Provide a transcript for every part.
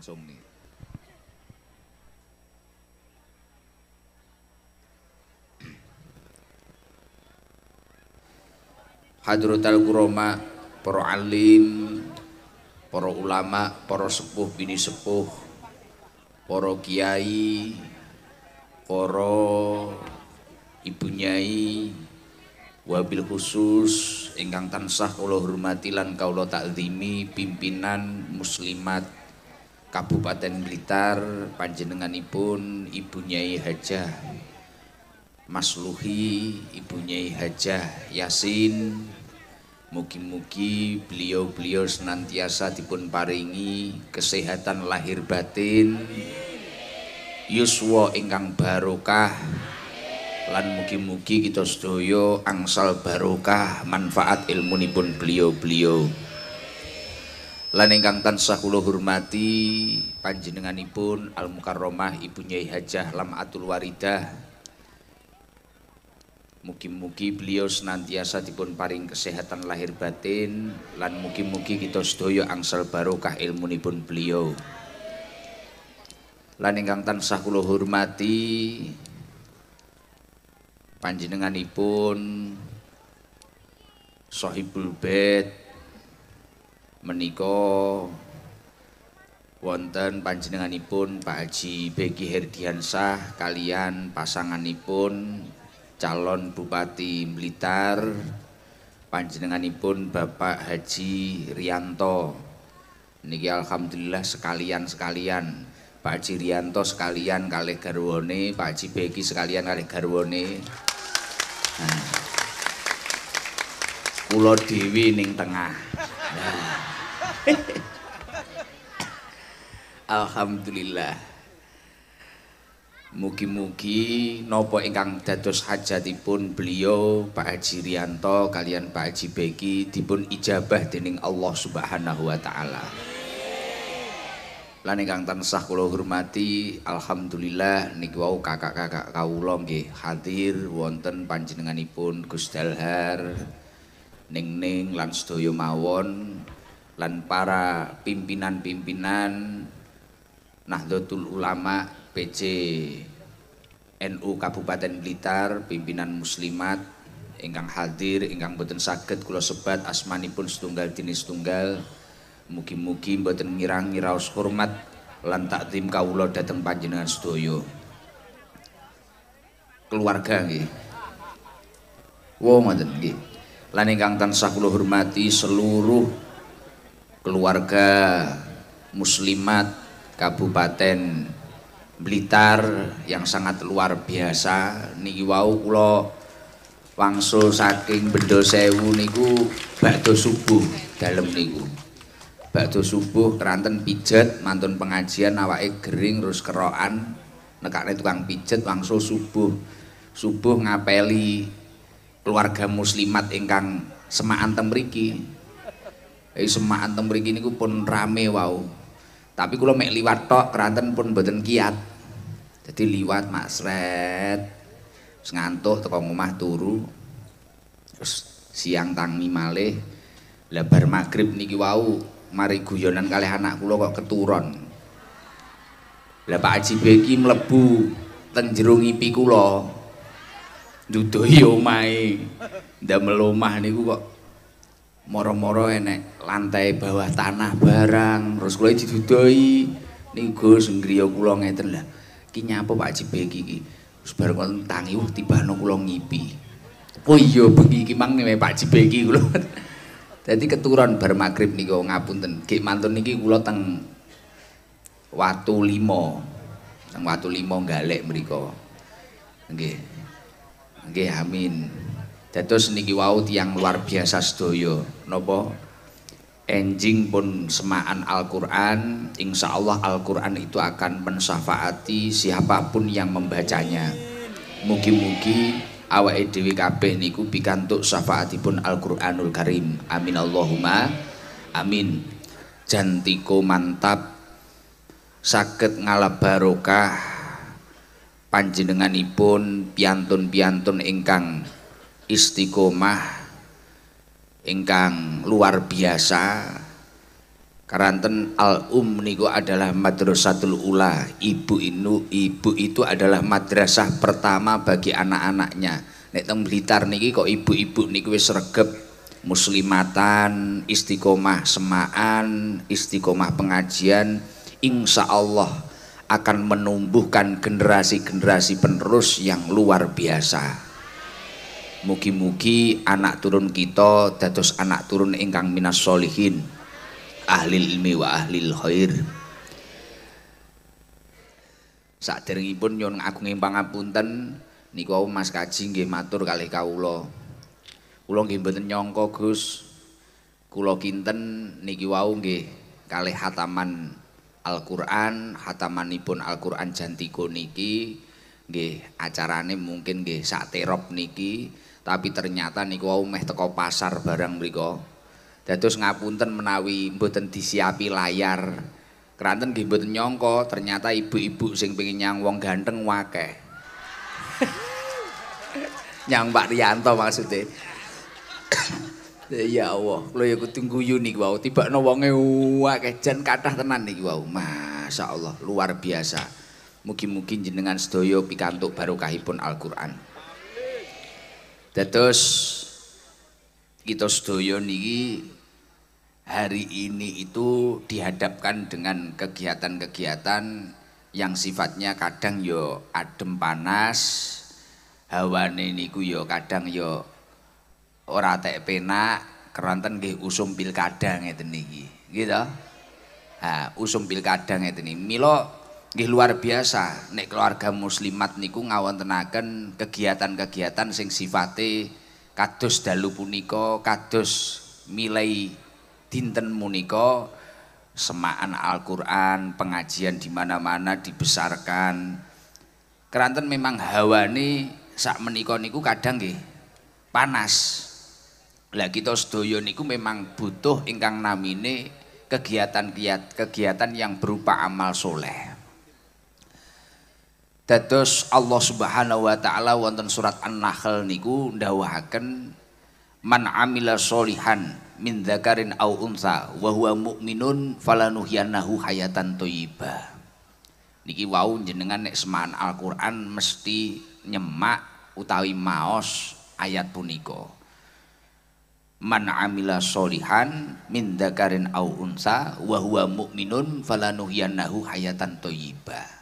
langsung nih. Hadrotal Kuroma, para alim, para ulama, para sepuh bini sepuh, para kiai, para ibu nyai, wabil khusus ingkang tansah kalau hormati lan kawula takzimi pimpinan muslimat Kabupaten Blitar panjenenganipun Ibu Nyai Hajah Masluhi Ibu Nyai Hajah Yasin Mugi-mugi beliau-beliau senantiasa dipun kesehatan lahir batin Yuswo ingkang barokah lan mugi-mugi kita sedoyo angsal barokah manfaat ilmu ilmunipun beliau-beliau lan ingkang tansah kula hormati panjenenganipun Al Mukarromah Ibu Nyai Hajah Lamatul Waridah Mugi-mugi beliau senantiasa dipun paring kesehatan lahir batin lan mugi-mugi kita sedaya angsal barokah ilmunipun beliau. Lan ingkang tansah kula hormati panjenenganipun Sohibul Bait Meniko, wonten panjenenganipun Pak Haji Beki Herdiansah kalian pasanganipun calon Bupati Blitar panjenenganipun Bapak Haji Rianto niki alhamdulillah sekalian-sekalian Pak Haji Rianto sekalian kali garwane Pak Haji Beki sekalian kali garwane nah. kula dewi ning tengah nah. Alhamdulillah. Mugi-mugi nopo ingkang dados hajatipun beliau Pak Haji Rianto kalian Pak Haji Beki dipun ijabah dening Allah Subhanahu wa taala. Lan ingkang tansah kula hormati alhamdulillah niki wau kakak-kakak kawula nggih hadir wonten panjenenganipun Gus Dalhar Ning Ning lan sedaya mawon lan para pimpinan-pimpinan Nahdlatul Ulama PC NU Kabupaten Blitar, pimpinan muslimat ingkang hadir ingkang boten saged kula sebat asmanipun setunggal dinis setunggal mugi-mugi boten ngirang ngiraos hormat lan takdim kawula datang panjenengan sedaya keluarga nggih wo ngoten nggih lan ingkang tansah kula hormati seluruh keluarga muslimat Kabupaten Blitar yang sangat luar biasa niki wau kula langsung saking bendo sewu niku bakdo subuh dalam niku bakdo subuh keranten pijet mantun pengajian awake kering, terus keroan nekakne tukang pijet wangsul subuh subuh ngapeli keluarga muslimat ingkang semaan temriki Eh semak antem mriki niku pun rame wau. Tapi kula mek liwat tok keranten pun mboten kiat. Jadi liwat masret. Wis ngantuk teko omah turu. Terus siang tangi malih. Lah bar magrib niki wau mari guyonan kali anak kula kok keturon. Lah Pak Haji Beki mlebu teng jero ngipi kula. Dudu yo omahe. Ndamel omah niku kok moro-moro enek lantai bawah tanah barang terus kulo didudoi ning Gus Ngriya kula ngeten lah iki nyapa Pak Jibe iki iki terus bar kon tangi uh tibane kula ngipi oh iya bengi iki mang nih Pak Jibe iki kula dadi keturon bar magrib niku ngapunten ki mantun niki kula teng Watu Limo teng Watu Limo galek mriko nggih nggih amin Dados niki wau tiang luar biasa sedaya. Napa enjing pun semaan Al-Qur'an, insyaallah Al-Qur'an itu akan mensyafaati siapapun yang membacanya. Mugi-mugi awake dhewe kabeh niku pikantuk syafaatipun Al-Qur'anul Karim. Amin Allahumma amin. Jantiko mantap sakit ngalap barokah panjenenganipun piantun-piantun engkang istiqomah ingkang luar biasa karanten al um niku adalah madrasatul ula ibu inu ibu itu adalah madrasah pertama bagi anak-anaknya nek teng Blitar niki kok ibu-ibu niku wis regep muslimatan istiqomah semaan istiqomah pengajian insya Allah akan menumbuhkan generasi-generasi penerus yang luar biasa. Mugi-mugi anak turun kita dados anak turun ingkang minas solihin ahli ilmi wa ahli khair. Saderengipun nyuwun agung pangapunten niku Mas Kaji nggih matur kalih kawula. Kula nggih mboten nyangka Gus kula kinten niki wau nggih kalih hataman Al-Qur'an, hatamanipun Al-Qur'an Jantiko niki nggih acarane mungkin nggih sak terop niki tapi ternyata niku wau meh teko pasar barang mriku. Dados ngapunten menawi mboten disiapi layar. Kranten nggih mboten nyangka ternyata ibu-ibu sing pengin nyang wong ganteng wakeh. nyang Pak Rianto maksud ya Allah, kula ya kudu guyu niku wau tibakno wonge akeh jan kathah tenan niku wau. Masyaallah luar biasa. Mugi-mugi jenengan sedaya pikantuk barokahipun Al-Qur'an. Dados kita sedaya niki hari ini itu dihadapkan dengan kegiatan-kegiatan yang sifatnya kadang yo ya adem panas, hawane niku yo ya kadang yo ya ora tek penak, keranten nggih usum pilkada ngeten niki. Gitu. Ha, usum pilkada ngeten niki. Mila Gih luar biasa nek keluarga muslimat niku ngawontenaken kegiatan-kegiatan sing sifate kados dalu punika kados milai dinten muniko, semaan Al-Qur'an, pengajian di mana-mana dibesarkan. Keranten memang hawane sak menika niku kadang nggih panas. Lah kita sedaya niku memang butuh ingkang namine kegiatan-kegiatan yang berupa amal soleh. Dados Allah Subhanahu wa taala wonten surat An-Nahl niku ndawuhaken man amila solihan min dzakarin au unsa wa huwa mukminun falanuhyannahu hayatan thayyibah. Niki wau jenengan nek semaan Al-Qur'an mesti nyemak utawi maos ayat punika. Man amila solihan min dzakarin au unsa wa huwa mukminun falanuhyannahu hayatan thayyibah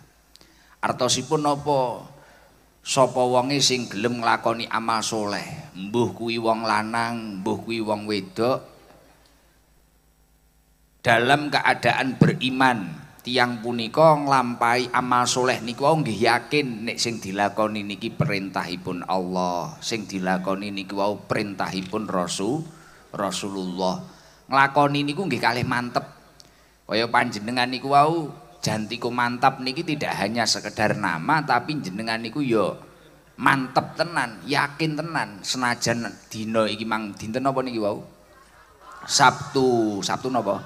Artosipun napa sapa wonge sing gelem nglakoni amal soleh Mbuh kuwi wong lanang, mbuh kuwi wong wedok. Dalam keadaan beriman, tiang punika nglampahi amal soleh niku wae nggih yakin nek sing dilakoni niki perintahipun Allah, sing dilakoni niku wae perintahipun Rasul Rasulullah. Nglakoni niku nggih kalih mantep. Kaya panjenengan niku wae jantiku mantap niki tidak hanya sekedar nama tapi jenengan niku yo mantep tenan yakin tenan senajan dina, iki mang dinten apa niki wau Sabtu Sabtu napa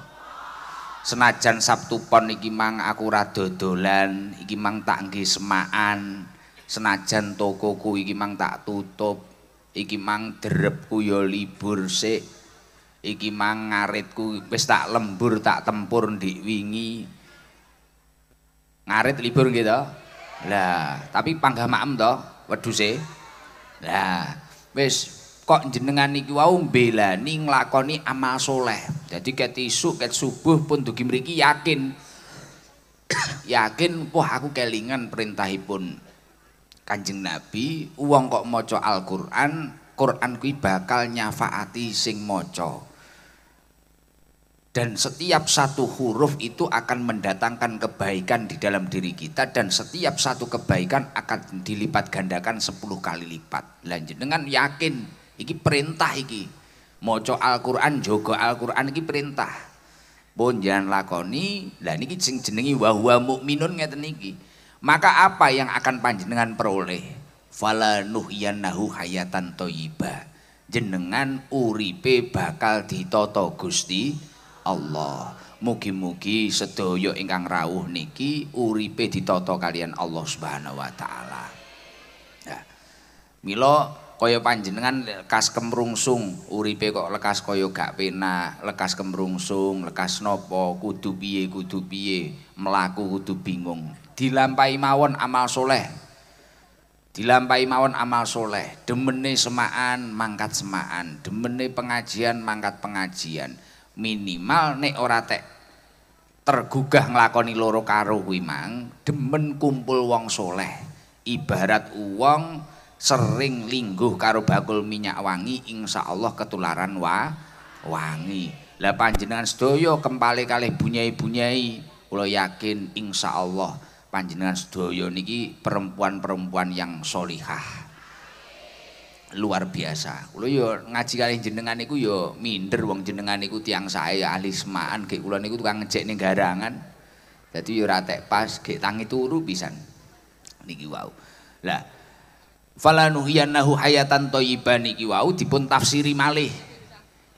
senajan Sabtu pon iki mang aku rada dolan iki mang tak nggih semaan senajan tokoku iki mang tak tutup iki mang derepku yo libur sik iki mang ngaritku wis tak lembur tak tempur ndik wingi Ngarit libur gitu. Lah, tapi panggah maem to wedhuse. Lah, wis kok jenengan niki wau mbelani nglakoni amal soleh. Jadi ket isuk ket subuh pun dugi mriki yakin yakin wah aku kelingan perintahipun Kanjeng Nabi, uang kok moco Al-Qur'an, Qur'an kuwi bakal nyafaati sing moco dan setiap satu huruf itu akan mendatangkan kebaikan di dalam diri kita dan setiap satu kebaikan akan dilipat gandakan 10 kali lipat lanjut dengan yakin iki perintah iki moco Al-Quran jogo Al-Quran iki perintah pun jangan lakoni dan ini sing jenengi wahwa mukminun ngeten iki maka apa yang akan panjenengan peroleh fala nuhyanahu hayatan toyiba jenengan uripe bakal ditoto gusti Allah. Mugi-mugi sedaya ingkang rawuh niki uripe ditata kalian Allah Subhanahu wa taala. Ya. Milo kaya panjenengan lekas kemrungsung, uripe kok lekas kaya gak penak, lekas kemrungsung, lekas nopo, kudu piye, kudu piye, mlaku kudu bingung. Dilampahi mawon amal soleh Dilampahi mawon amal soleh demene semaan mangkat semaan, demene pengajian mangkat pengajian. minimal nek ora tek tergugah nglakoni loro karo kuwi mang demen kumpul wong soleh ibarat wong sering lingguh karo bakul minyak wangi insyaallah ketularan wangi lah panjenengan sedaya kembali kalih bunyai-bunyai kula yakin insyaallah panjenengan sedaya niki perempuan-perempuan yang solihah luar biasa. Kulo yo ngaji kali jenengan niku yo minder wong jenengan niku tiang saya ahli semaan gek kula niku tukang ngecek ning garangan. Dadi yo ratek pas gek tangi turu pisan. Niki wau. Lah falanuhiyannahu hayatan thayyibah niki wau dipun tafsiri malih.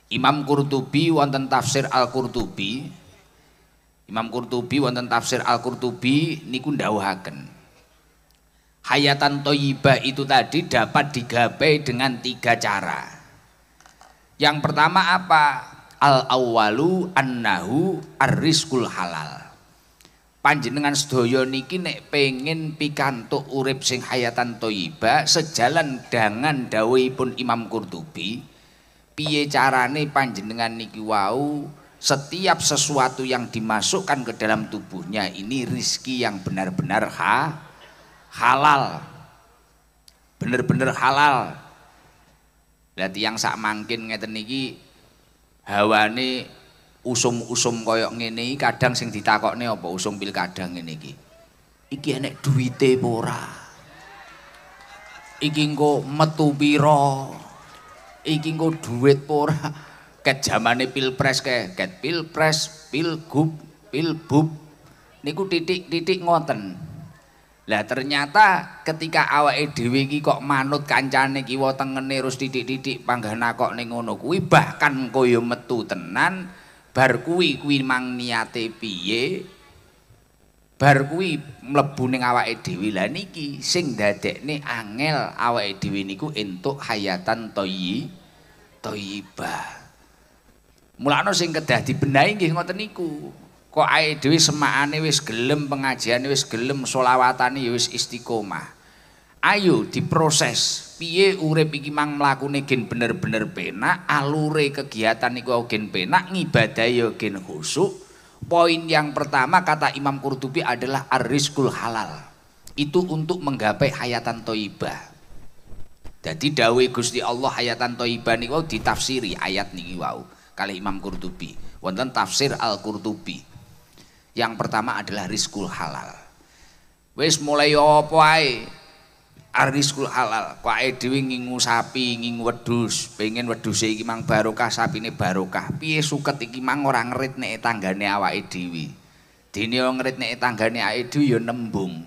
Imam Qurtubi wonten tafsir Al-Qurtubi. Imam Qurtubi wonten tafsir Al-Qurtubi niku ndawuhaken hayatan toyiba itu tadi dapat digapai dengan tiga cara. Yang pertama apa? Al awalu annahu ariskul halal. Panjenengan sedoyo niki nek pengen pikantuk urip sing hayatan toyiba sejalan dengan pun Imam Qurtubi, piye carane panjenengan niki wau setiap sesuatu yang dimasukkan ke dalam tubuhnya ini rizki yang benar-benar ha halal bener-bener halal lihat yang sak mangkin ngeten niki hawa ini usum-usum koyok ngene kadang sing ditakokne apa usum kadang ngene iki iki enek duwite apa ora iki engko metu pira iki engko duit apa ora ket jamane pilpres ke ket pilpres pilgub pilbub niku titik-titik ngoten Lah ternyata ketika awake dhewe iki kok manut kancane kiwa tengene terus titik-titik panggah nakok ning ngono kuwi bahkan koyo metu tenan bar kuwi kuwi mang niate piye bar kuwi mlebu ning awake dhewe lah niki sing dadekne angel awake dhewe niku entuk hayatan toyi toyiba mulane sing kedah dibenahi nggih ngoten niku kok ae dhewe semaane wis gelem pengajian, wis gelem selawatane ya wis istiqomah ayo diproses piye urip iki mang mlakune gen bener-bener penak alure kegiatan niku gen penak ngibadah ya gen khusuk poin yang pertama kata Imam Qurtubi adalah ariskul halal itu untuk menggapai hayatan toibah jadi dawe Gusti Allah hayatan toibah niku ditafsiri ayat niki wau kali Imam Qurtubi wonten tafsir Al-Qurtubi yang pertama adalah riskul halal wis mulai apa ae riskul halal kok ae ngingu sapi ngingu wedhus pengen wedhus iki mang barokah sapine barokah piye suket iki mang ora ngerit nek tanggane awake dhewe dene ngerit nek tanggane awake dhewe ya nembung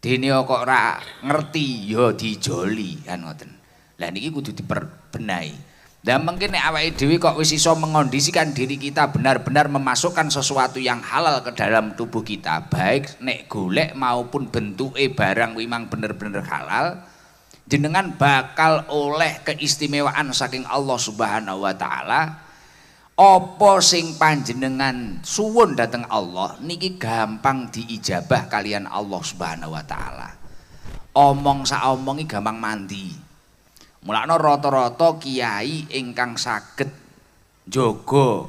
dene kok ora ngerti ya dijoli kan ngoten lah niki kudu diperbenahi Dan mungkin awake dhewe kok wis iso mengondisikan diri kita benar-benar memasukkan sesuatu yang halal ke dalam tubuh kita, baik nek golek maupun bentuke barang memang benar-benar halal, jenengan bakal oleh keistimewaan saking Allah Subhanahu wa taala. Apa sing panjenengan suwun dateng Allah niki gampang diijabah kalian Allah Subhanahu wa taala. Omong sak omongi gampang mandi. mulakno rata-rata kiai ingkang saged jaga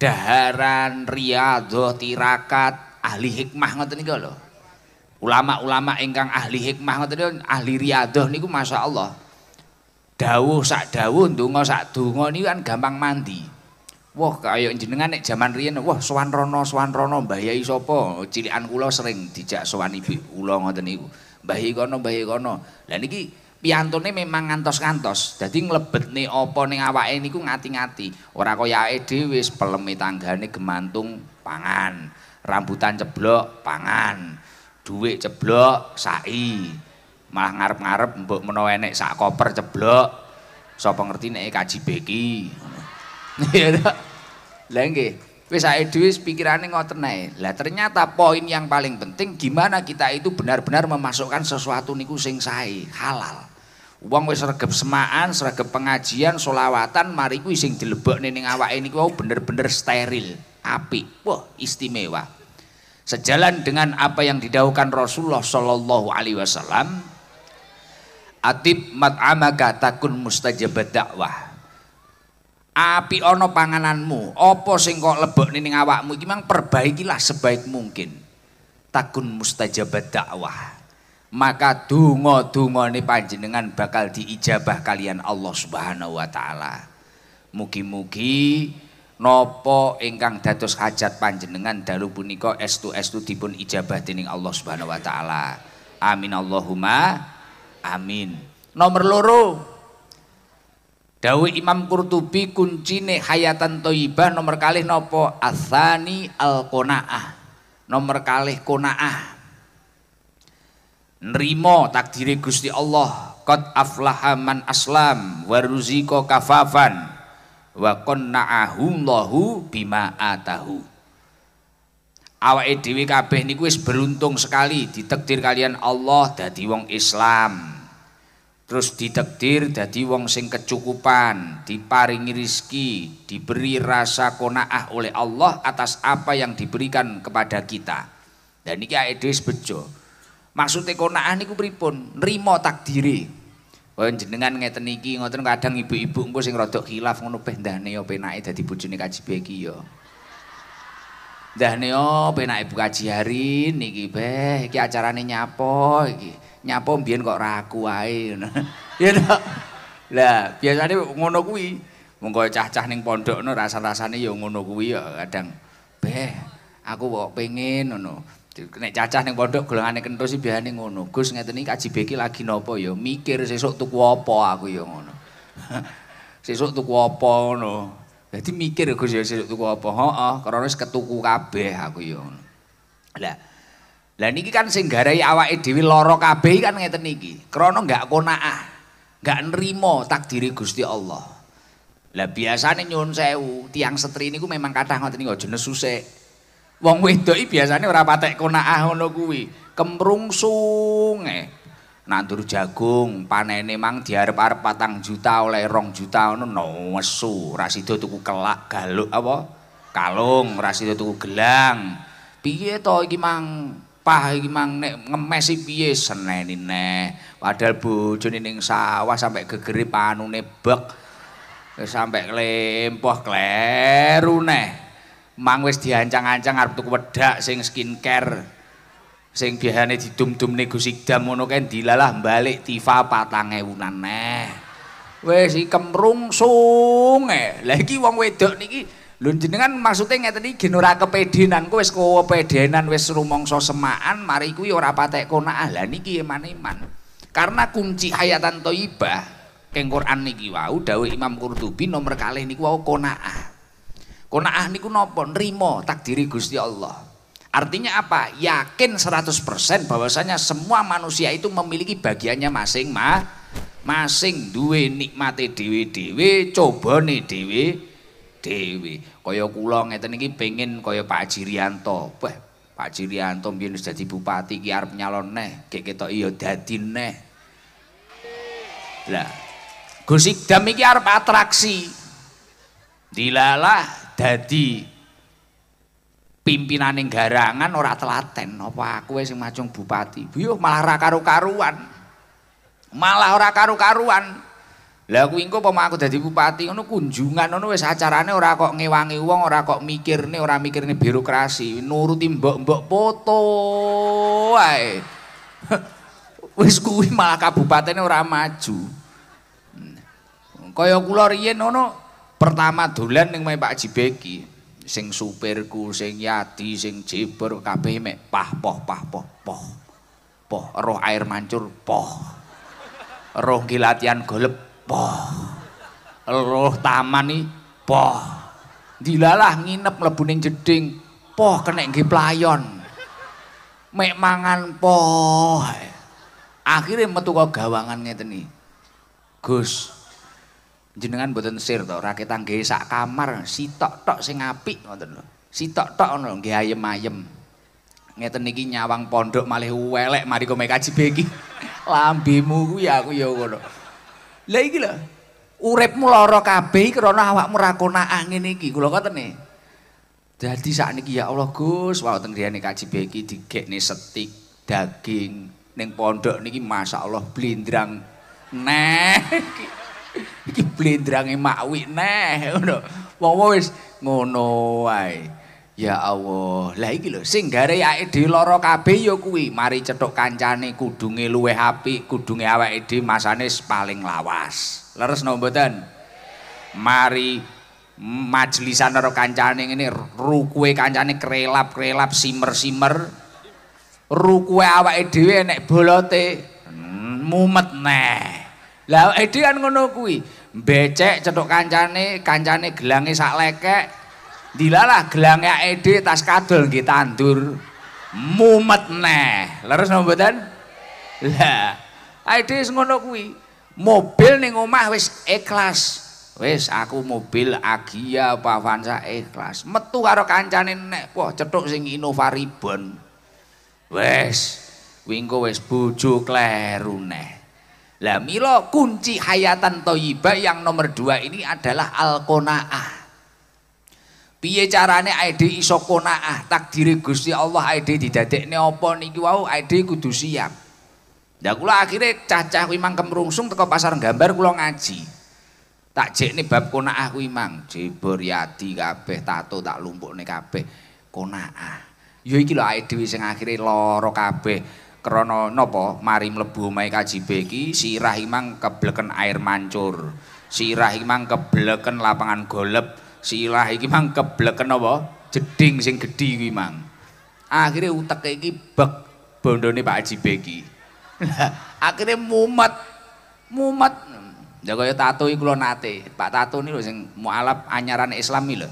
daharan riyadhah tirakat ahli hikmah ngoten niku lho. Ulama-ulama ingkang ahli hikmah ngoten ahli riyadhah niku masyaallah. Dawuh sak dawuh ndonga sak donga niku kan gampang mandi. Wah kaya jenengan nek jaman riyen wah sowan rono sowan rono mbahyai sapa cilikan kula sering dijak sowan ibu kula ngoten niku. Mbahyai kono mbahyai kono. Lah niki piantune memang ngantos-ngantos. Dadi nglebetne apa ning awake niku ngati-ngati. Ora kaya awake dhewe wis peleme tanggane gemantung pangan, rambutan ceblok pangan, dhuwit ceblok sai. Malah ngarep-ngarep mbok menawa enek sak koper ceblok. Sapa ngerti nek kaji beki. Iya to. nggih. wis ae dhewe pikirane ngoten ae. Lah ternyata poin yang paling penting gimana kita itu benar-benar memasukkan sesuatu niku sing sae, halal. Uang wis regep semaan, regep pengajian, solawatan, mari kuwi sing dilebokne ning awake niku bener-bener steril, apik. Wah, istimewa. Sejalan dengan apa yang didaukan Rasulullah Shallallahu alaihi wasallam, atib mat'amaka takun mustajabat dakwah api ono pangananmu opo sing kok lebok ning awakmu iki mang perbaikilah sebaik mungkin takun mustajabat dakwah maka dungo dungo ini panjenengan bakal diijabah kalian Allah subhanahu wa ta'ala mugi-mugi nopo ingkang datus hajat panjenengan dalu punika estu estu dipun ijabah dening Allah subhanahu wa ta'ala amin Allahumma amin nomor loro Dawu Imam Qurtubi kuncine hayatan toibah nomor kalih nopo asani al konaah nomor kalih konaah nrimo takdiri gusti Allah kot aflaha man aslam waruziko kafafan wa qanna'ahu lahu bima atahu awa dhewe kabeh niku wis beruntung sekali ditakdir kalian Allah dadi wong Islam terus ditekdir dadi wong sing kecukupan, diparingi rizki, diberi rasa kona'ah oleh Allah atas apa yang diberikan kepada kita. Dan ini ayat dewi sebejo. Maksudnya kona'ah ini kupripun, nerima takdiri. Kalau jenengan ngeten iki, ngoten kadang ibu-ibu engko sing rodok khilaf ngono peh ndane ya penake dadi bojone kaji beki ya. Dahne yo penake buka jihari niki beh iki acarane nyapa iki. Nyapa mbiyen kok ra aku wae. Ya to. Lah biasane ngono kuwi. Mengko cah-cah ning pondokno rasane-rasane ya ngono kuwi ya kadang beh aku kok pengen ngono. Nek cacah ning pondok golongane kentut sih biasane ngono. Gus ngeten iki kaji beki lagi nopo ya mikir sesuk tuku apa aku ya ngono. sesuk tuku apa ngono. Dadi mikir Gus ya tuku apa? Heeh, karena wis ketuku kabeh aku ya Lah Lah niki kan sing garai awake dhewe lara kabeh kan ngeten niki. Krana enggak konaah, enggak nrimo takdiri Gusti Allah. Lah biasane nyuwun sewu, tiang setri niku memang kathah ngoten niku jenes susek. Wong wedoki biasane ora patek konaah ngono kuwi. Kemrungsung nandur jagung panene mang diarep-arep patang juta oleh rong juta ngono no ras rasido tuku kelak galuk apa kalung rasido tuku gelang piye to iki mang pah iki mang nek ngemesi piye seneni neh padahal bojone ning sawah sampai gegerip anune bek sampai lempoh kleru neh mang wis diancang-ancang arep tuku wedak sing skincare sing biasane didum-dum negosidam ngono kae dilalah balik tifa 4000 neh. Wis iki kemrungsung e. Lah lagi wong wedok niki lho jenengan maksudnya ngeten iki gen ora kepedenan kowe wis kepedenan wis rumangsa semaan mari kuwi ora patek konaan. Ah, lah niki eman-eman. Karena kunci hayatan thayyibah keng Quran niki wau Dawe Imam Qurtubi nomor kalih niku wau konaah. Konaah niku napa? Nrimo takdiri Gusti Allah. Artinya apa? Yakin 100% bahwasanya semua manusia itu memiliki bagiannya masing ma masing duwe nikmate dewi coba cobane dewi-dewi. Kaya kula ngeten iki pengin kaya Pak Jirianto. Wah, Pak Jirianto mbiyen wis dadi bupati iki arep nyalon neh, gek ketok iya dadi neh. Lah, Gus demi iki arep atraksi. Dilalah dadi Pimpinan yang garangan ora telaten apa aku wis macung bupati yo malah ora karu-karuan malah ora karu-karuan lah aku engko apa aku dadi bupati ngono kunjungan ngono wis acarane ora kok ngewangi wong ora kok mikir mikirne ora mikirne birokrasi nuruti mbok-mbok foto wae wis kuwi malah kabupatene ora maju kaya kula riyen ngono pertama dolan ning Pak Jibeki sing supirku sing yadi sing jiber kabeh mek pah poh pah poh poh poh roh air mancur poh roh gilatian golep poh roh taman poh dilalah nginep mlebu ning jeding poh kena nggih playon mek mangan poh akhirnya metu kok gawangan ngeten iki Gus jenengan mboten sir to ra ketang nggih sak kamar sitok tok sing apik wonten lho sitok tok ngono nggih ayem-ayem ngeten niki nyawang pondok malih uwelek, mari kowe kaji beki lambemu kuwi aku ya ngono lha iki lho uripmu lara kabeh krana awakmu ra konak angin iki kula katene dadi sakniki ya Allah Gus wonten griyane kaji beki digekne setik daging ning pondok niki masyaallah blindrang nek iki blendrange makwi neh ngono wowo wis ngono wae ya Allah lah iki lho sing gare ae di loro kabeh ya kuwi mari cethuk kancane kudunge luweh apik kudunge awake dhewe masane paling lawas leres no mboten mari majelisan karo kancane ngene rukuwe kancane krelap-krelap simer-simer rukuwe awake dhewe nek bolote hmm, mumet neh Lah Edi eh, kan ngono kuwi. Becek cetok kancane, kancane gelange sak lekek. Dilalah gelange Edi tas kadol nggih tandur. Mumet neh. Leres napa mboten? Lah, Edi ngono kuwi. Mobil ning omah wis ikhlas. Wis aku mobil Agia apa Avanza ikhlas. Metu karo kancane nek wah cetuk sing Innova Ribbon. Wis, wingko wis bojo kleru neh. Lah milo kunci hayatan toyibah yang nomor dua ini adalah al-qanaah. Piye carane ide iso qanaah takdiri Gusti Allah ide didadekne apa niki wau ide kudu siap. Dah kula akhirnya cacah kuwi mangkem rungsung teko pasar gambar kula ngaji. Tak jek nih bab qanaah kuwi mang jebor yadi kabeh tato tak lumpukne kabeh qanaah. Ya iki lho ide sing akhire lara kabeh. krana napa mari mlebu omahe kajibe iki sirah imang kebleken air mancur sirah imang kebleken lapangan golep sirah iki mang kebleken apa jeding sing gedhi kuwi mang akhire uteke iki bek bondone Pak Haji Beki akhire mumet mumet ya kaya tato iki kula nate Pak tato niku sing mualaf anyaran Islam lho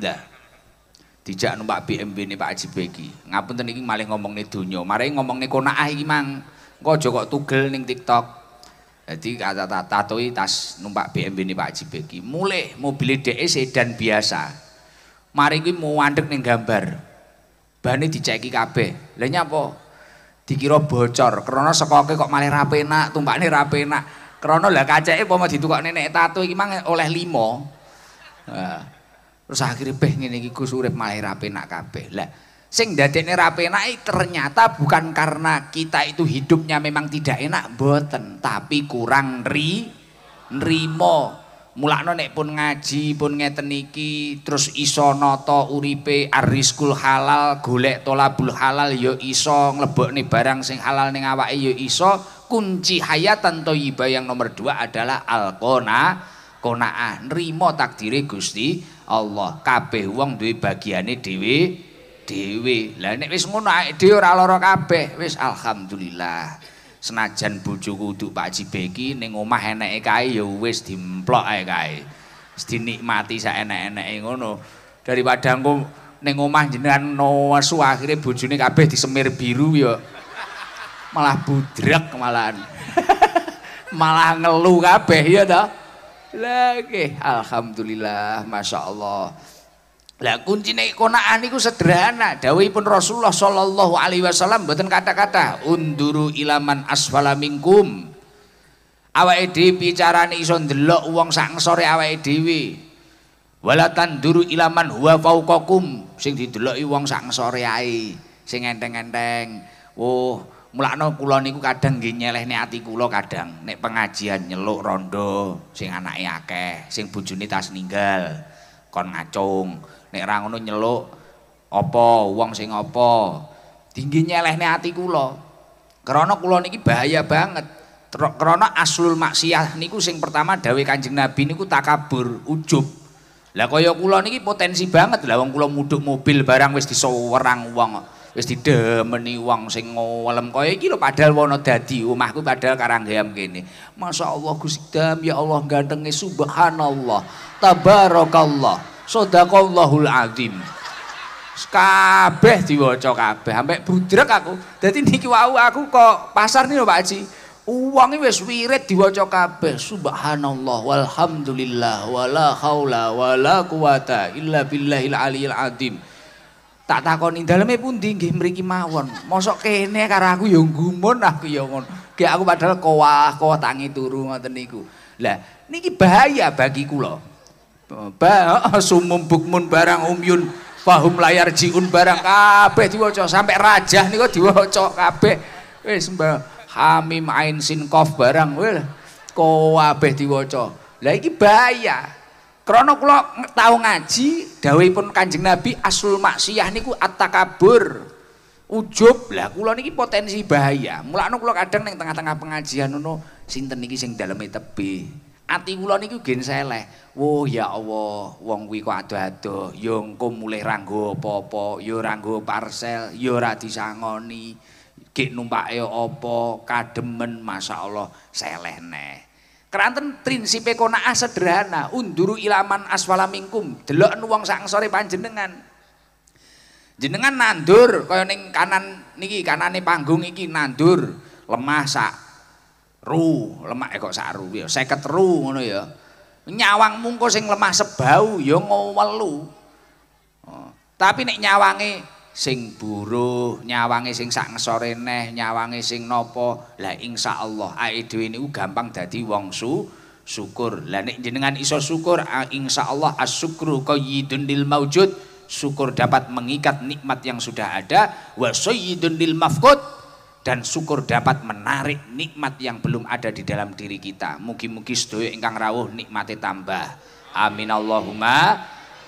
ndah Dijak numpak BMW ini Pak Haji Begi. Ngapunten malah ngomong nih donya. Mari ngomong nih kona Mang. Engko aja kok tugel ning TikTok. Jadi kata tatoi tas numpak BMW ini Pak Haji Begi. Mulai mobil DE sedan biasa. Mari gue mau andek nih gambar. Bane diceki kape. Lainnya apa? Dikira bocor. Krana sekoke kok rapi ra Tumpak nih rapi penak. Krana lah kaca itu apa ditukokne nek tato iki mang oleh limo. Nah. Terus akhirnya beh ngene iki Gus urip malah ra penak kabeh. Lah sing dadekne ra ternyata bukan karena kita itu hidupnya memang tidak enak boten, tapi kurang ri nrimo. Mulakno nek pun ngaji, pun ngeten iki, terus iso nata uripe ariskul halal, golek tolabul halal ya iso, nglebokne barang sing halal ning awake ya iso. Kunci hayatan thayyibah yang nomor dua adalah al-qona, nrimo takdire Gusti Allah. Kabeh wong duwe bagiane dhewe dhewe. Lah nek wis ngono dhe ora lara kabeh, wis alhamdulillah. Senajan bojoku duduk Pak Jibeki ning omah eneke kae ya wis dimplok ae kae. Wis dinikmati sak enek-eneke ngono. Daripada engko ning omah jenengan nesu akhire bojone kabeh disemir biru ya malah budrek malahan. malah ngelu kabeh ya toh. lagi alhamdulillah masya Allah lah kunci naik konaan itu sederhana pun Rasulullah Shallallahu Alaihi Wasallam buatan kata-kata unduru ilaman asfala minkum awake dhewe bicarane iso ndelok wong sak ngisore awake dhewe walatan duru ilaman huwa fauqakum sing dideloki uang sang sore ai sing enteng-enteng oh Mulakno kula niku kadang nggih nyelehne ati kula kadang nek pengajian nyeluk rondo sing anake akeh, sing bojone tas ninggal kon ngacung. Nek ra ngono nyeluk apa wong sing apa. Dinggi nyelehne ati kula. Karena kula niki bahaya banget. Karena aslul maksiyah niku sing pertama dawe Kanjeng Nabi niku takabur, ujub. Lah kaya kula niki potensi banget lah wong kula muduk mobil barang wis disowerang wong wis didemeni wong sing ngolem kaya iki lho padahal wono dadi omahku padahal Karanggayam kene. Masyaallah Gusti Dam ya Allah gantenge subhanallah. Tabarakallah. Sadaqallahul azim. Kabeh diwaca kabeh sampai budrek aku. Dadi niki wau aku kok pasar nih lho Pak Haji. Uang wis wirid diwaca kabeh. Subhanallah walhamdulillah wala haula wala quwata illa billahil aliyil azim. tak takoni daleme pundi nggih mriki mawon. Mosok kene karo aku ya gumun aku ya ngono. Ge aku padahal kowah, kowah tangi turu ngoten niku. Lah, niki bahaya bagi kula. Ba sumum bukmun barang umyun fahum layar jiun barang kabeh diwaca sampai raja niku diwaca kabeh. Wis mbah hamim ain sin qaf barang wil kowah beh diwaca. Lah iki bahaya. Krono kula tau ngaji dawuhipun Kanjeng Nabi asul maksiyah niku at-takabur. Ujub. Lah kula niki potensi bahaya. Mulane kula kadang ning tengah-tengah pengajian ngono sinten niki sing daleme tebi. Ati kula niku gen seleh. Wo oh, ya Allah, wong kuwi kok adoh-adoh, ya engko mulih ranggo apa-apa, ya ranggo parcel, ya ora disangoni. Gek numpake apa, kademen masyaallah seleh neh. Keranten prinsip konaah sederhana, unduru ilaman aswala mingkum, delok nuwang sang sore panjenengan. Jenengan nandur, kaya ning kanan niki, kanane panggung iki nandur, lemah sak ru, lemah eh kok sak ru ya, seket ru ngono ya. Nyawang mungko sing lemah sebau ya ngowelu. Oh, tapi nek nyawange sing buruh nyawange sing sak ngesore neh nyawangi sing nopo lah insya Allah ae dhewe niku gampang dadi wong su syukur lah nek jenengan iso syukur Allah asyukru qayyidun lil maujud syukur dapat mengikat nikmat yang sudah ada wa sayyidun lil mafqud dan syukur dapat menarik nikmat yang belum ada di dalam diri kita mugi-mugi sedaya ingkang rawuh nikmati tambah amin Allahumma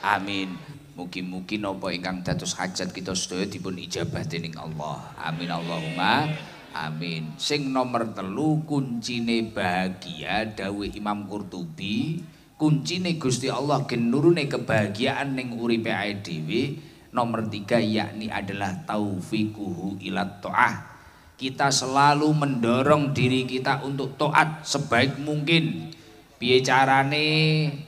amin Mugi-mugi napa ingkang dados hajat kita sedaya dipun ijabah dening Allah. Amin Allahumma amin. Sing nomor telu kuncine bahagia Dawe Imam Qurtubi, kuncine Gusti Allah genurune kebahagiaan ning uripe dhewe. Nomor tiga yakni adalah taufikuhu ilat ta'ah. Kita selalu mendorong diri kita untuk taat sebaik mungkin. Piye carane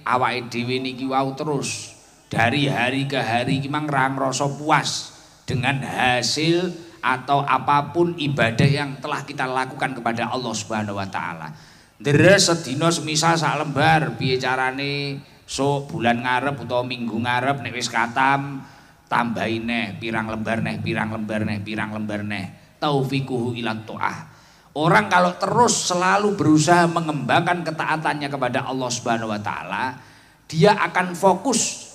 awake dhewe niki wau terus dari hari ke hari memang rang rasa puas dengan hasil atau apapun ibadah yang telah kita lakukan kepada Allah Subhanahu wa taala. Deres sedina semisal sak lembar piye carane so bulan ngarep atau minggu ngarep nek wis katam tambahin neh pirang lembar neh pirang lembar neh pirang lembar neh taufikuhu ilat to'ah Orang kalau terus selalu berusaha mengembangkan ketaatannya kepada Allah Subhanahu wa taala, dia akan fokus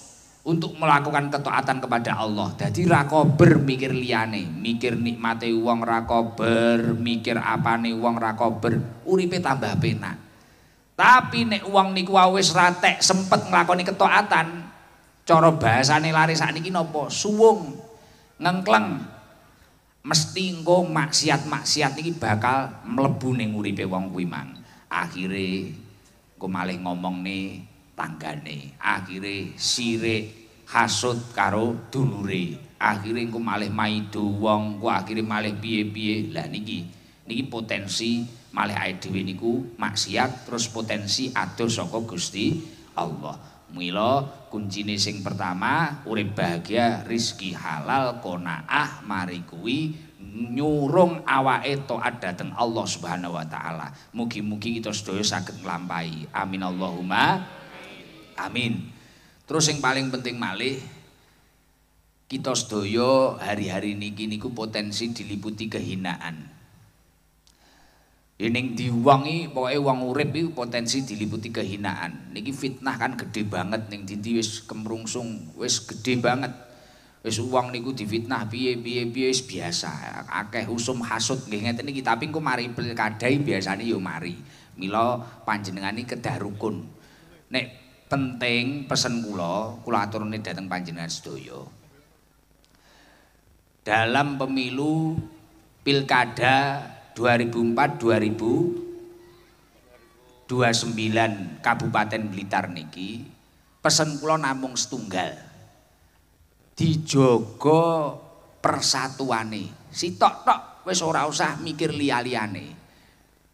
untuk melakukan ketaatan kepada Allah. Jadi rako bermikir liane, mikir nikmati uang rako bermikir apa nih uang rako ber uripe tambah pena. Tapi nek uang niku wis ratek sempet ngelakoni ketaatan, cara bahasa nih lari saat niki nopo suwung ngengkleng. Mesti engko maksiat-maksiat niki bakal mlebu ning uripe wong kuwi mang. Akhire engko malah ngomong nih tanggane akhire sirik hasud karo dulure akhire engko malih maido wong ku akhire malih piye-piye lah niki niki potensi malih ae dhewe niku maksiat terus potensi adoh saka Gusti Allah mila kuncine sing pertama urip bahagia rizki halal qanaah mari kuwi nyurung awake taat dhateng Allah Subhanahu wa taala mugi-mugi kita sedaya saged nglampahi amin Allahumma Amin. Terus yang paling penting malih kita sedaya hari-hari niki niku potensi diliputi kehinaan. Ya, ning diwangi pokoke uang urip itu potensi diliputi kehinaan. Niki fitnah kan gede banget neng dindi wis kemrungsung, wis gede banget. Wis uang niku difitnah piye piye wis biasa. Akeh husum hasut, nggih ini iki tapi engko mari biasa nih yo ya mari. Mila panjenengani kedah rukun. Nek penting pesen kula, kula aturne dhateng panjenengan sedaya. Dalam pemilu Pilkada 2004 2000 29 Kabupaten Blitar niki pesen kula namung setunggal. Dijogo persatuane. Sitok-tok wis ora usah mikir liya-liyane.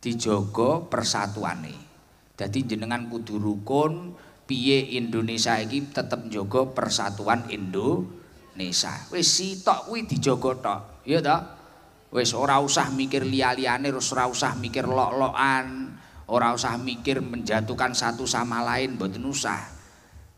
Dijogo persatuane. jadi jenengan kudu rukun, piye Indonesia ini tetap jogo persatuan Indonesia. Wis sitok di dijogo tok, ya tok. Wes ora usah mikir lia-liane, liyane ora usah mikir lok-lokan, ora usah mikir menjatuhkan satu sama lain, buat usah.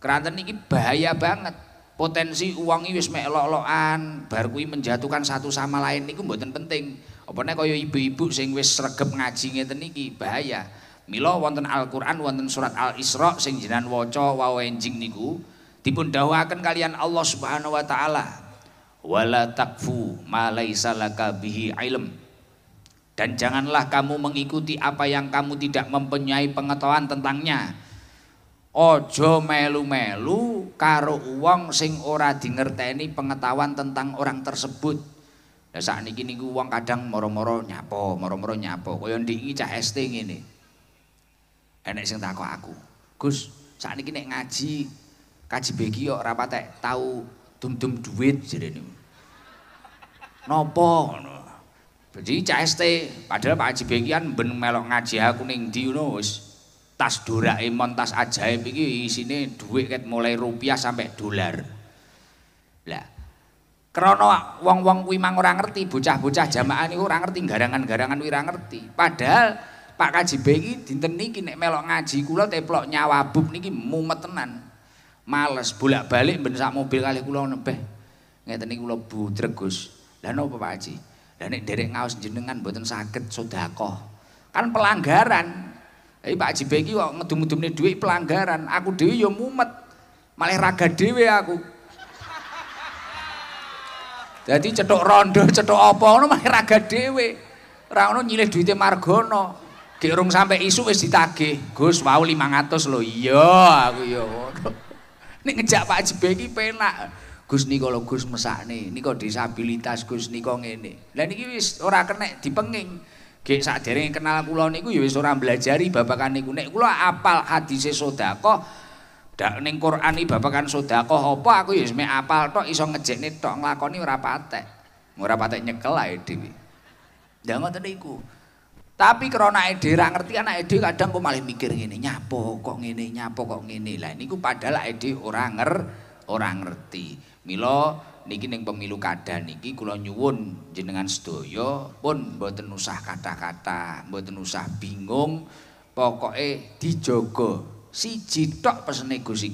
Kerana ini bahaya banget. Potensi uang wis mek lok-lokan, bar kuwi menjatuhkan satu sama lain niku mboten penting. Apa nek kaya ibu-ibu sing wis sregep ngaji ngeten iki bahaya. Mila wonten Al-Qur'an wonten surat Al-Isra sing jenengan waca wawenjing niku dipun dawuhaken kalian Allah Subhanahu wa taala wala takfu ma laisa laka bihi ilm dan janganlah kamu mengikuti apa yang kamu tidak mempunyai pengetahuan tentangnya ojo melu-melu karo uang sing ora dingerteni pengetahuan tentang orang tersebut Lah sakniki niku uang kadang moro-moro nyapo, moro-moro nyapo. koyon ndiki cah ST enek sing takok aku. Gus, sakniki nek ngaji kaji begi yo ora patek tau dum-dum duit jerene. Nopo ngono. Jadi CST padahal Pak Haji Bengkian ben melok ngaji aku ning ndi ngono wis tas Doraemon tas ajaib iki isine duit ket mulai rupiah sampai dolar. Lah krana wong-wong kuwi mang ora ngerti bocah-bocah jamaah niku ora ngerti garangan-garangan wirang ngerti. Padahal Pak KJB iki dinten niki nek melok ngaji kula teplok nyawabup niki mumet tenan. Males bolak-balik ben sak mobil kali kula nembeh. Ngeten niki kula budreg Gus. Lah napa Pak Kaji? Lah nek derek ngaos jenengan mboten saged sedekah. Kan pelanggaran. Lah Pak KJB iki kok ngedum-ngedumne dhuwit pelanggaran. Aku dhewe ya mumet. Malah raga dhewe aku. Dadi cethuk rondo, cethuk apa ngono malah raga dhewe. Ora ngono nyilih duwite margono. Kira-kira sampe isu wis ditagih. Gus, wau 500 lho. Iya, aku ya ngono. Nek ngejak Pak Jebe iki penak. Gus niko lho Gus mesakne. Niko disabilitas Gus niko ngene. Lah niki wis ora kenek dipenging. Gek sak dereng kenal kula niku ya wis ora mbelajari babakan niku. Nek kula apal hadis sedekah dak ning Quran iki babakan sedekah apa aku ya wis mek apal tok iso ngejekne tok nglakoni ora patek. Ora patek nyekel ae dhewe. Ndang ngoten niku. Tapi krana ede ra ngerti anak ede kadang kok malah mikir ngene, nyapo kok ngene, nyapo kok ngene. Lah niku padahal ede ora nger, ora ngerti. Mila niki ning pemilu kada niki kula nyuwun jenengan sedaya pun mboten usah kata-kata, mboten usah bingung, pokoke dijogo. Siji tok pesene Gus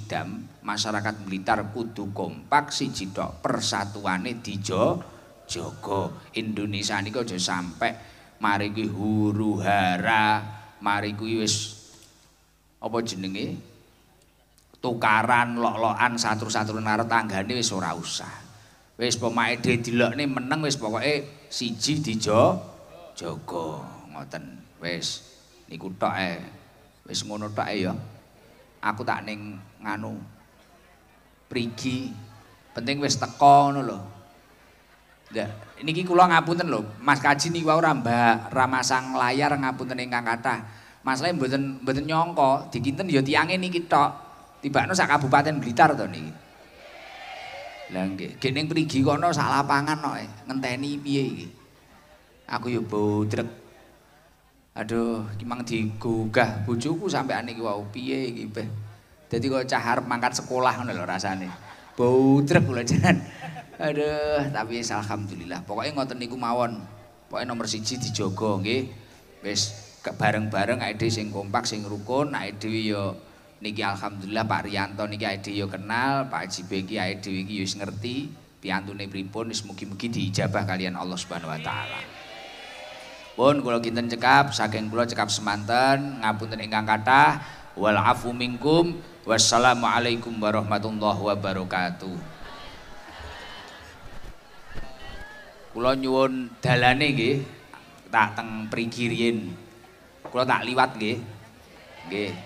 masyarakat militer kudu kompak siji tok persatuane dijaga. Indonesia niku aja sampai mari kuwi huru hara mari kuwi wis apa jenenge tukaran lolokan satru-satru nare tanggane wis ora usah wis pemake dhe dilokne meneng wis pokoke siji dijo jaga ngoten wis niku tok e wis ngono tok e ya aku tak ning nganu prigi penting wis teko ngono lho niki kula ngapunten lho, Mas Kaji niku ora mbak ramasang layar ngapunten ingkang kathah. Mas Lai mboten mboten nyangka dikinten ya tiange niki tok. Tibakno sak kabupaten Blitar to niki. Lah nggih, gene prigi kono sak lapangan kok e, ngenteni piye iki. Aku ya bodrek. Aduh, kimang digugah bojoku sampean niki wau piye iki, Beh. Dadi kok cah mangkat sekolah ngono lho rasane. Bodrek lho jenengan. Aduh, tapi alhamdulillah. Pokoknya ngoten niku mawon. Pokoknya nomor siji dijogo nggih. Wis bareng-bareng awake dhewe sing kompak, sing rukun, awake dhewe ya niki alhamdulillah Pak Rianto niki awake dhewe ya kenal, Pak Haji Beki awake dhewe iki ya wis ngerti piantune pripun wis mugi-mugi diijabah kalian Allah Subhanahu wa taala. Pun kula kinten cekap saking kula cekap semanten ngapunten ingkang kathah wal afu minkum wassalamualaikum warahmatullahi wabarakatuh. Kula nyuwun dalane nggih tak teng prigiriyen. Kula tak liwat nggih. Nggih.